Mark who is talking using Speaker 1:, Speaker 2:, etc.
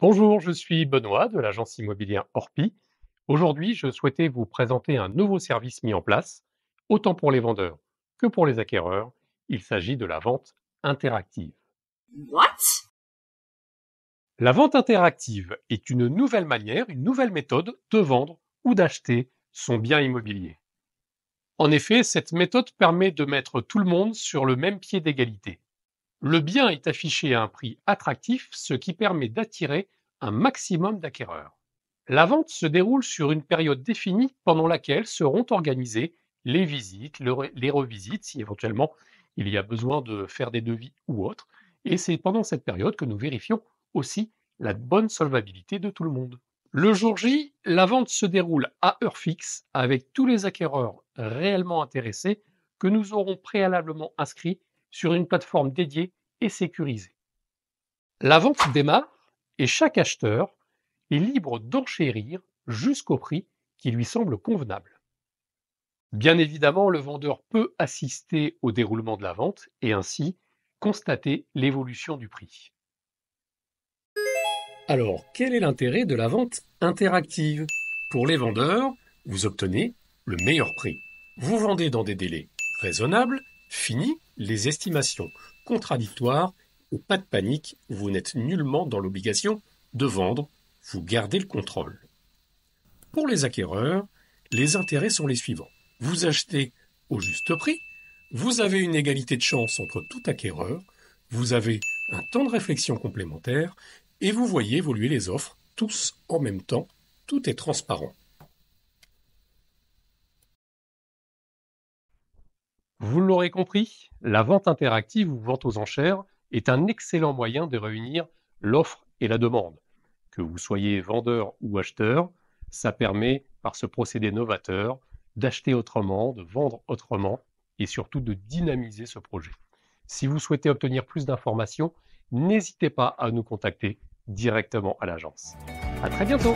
Speaker 1: Bonjour, je suis Benoît de l'agence immobilière Orpi. Aujourd'hui, je souhaitais vous présenter un nouveau service mis en place, autant pour les vendeurs que pour les acquéreurs. Il s'agit de la vente interactive. What La vente interactive est une nouvelle manière, une nouvelle méthode de vendre ou d'acheter son bien immobilier. En effet, cette méthode permet de mettre tout le monde sur le même pied d'égalité. Le bien est affiché à un prix attractif, ce qui permet d'attirer un maximum d'acquéreurs. La vente se déroule sur une période définie pendant laquelle seront organisées les visites, les revisites, si éventuellement il y a besoin de faire des devis ou autre. Et c'est pendant cette période que nous vérifions aussi la bonne solvabilité de tout le monde. Le jour J, la vente se déroule à heure fixe avec tous les acquéreurs réellement intéressés que nous aurons préalablement inscrits sur une plateforme dédiée et sécurisée. La vente démarre et chaque acheteur est libre d'enchérir jusqu'au prix qui lui semble convenable. Bien évidemment, le vendeur peut assister au déroulement de la vente et ainsi constater l'évolution du prix. Alors, quel est l'intérêt de la vente interactive Pour les vendeurs, vous obtenez le meilleur prix. Vous vendez dans des délais raisonnables Fini les estimations contradictoires ou pas de panique, vous n'êtes nullement dans l'obligation de vendre, vous gardez le contrôle. Pour les acquéreurs, les intérêts sont les suivants. Vous achetez au juste prix, vous avez une égalité de chance entre tout acquéreur, vous avez un temps de réflexion complémentaire et vous voyez évoluer les offres tous en même temps, tout est transparent. Vous l'aurez compris, la vente interactive ou vente aux enchères est un excellent moyen de réunir l'offre et la demande. Que vous soyez vendeur ou acheteur, ça permet, par ce procédé novateur, d'acheter autrement, de vendre autrement et surtout de dynamiser ce projet. Si vous souhaitez obtenir plus d'informations, n'hésitez pas à nous contacter directement à l'agence. À très bientôt!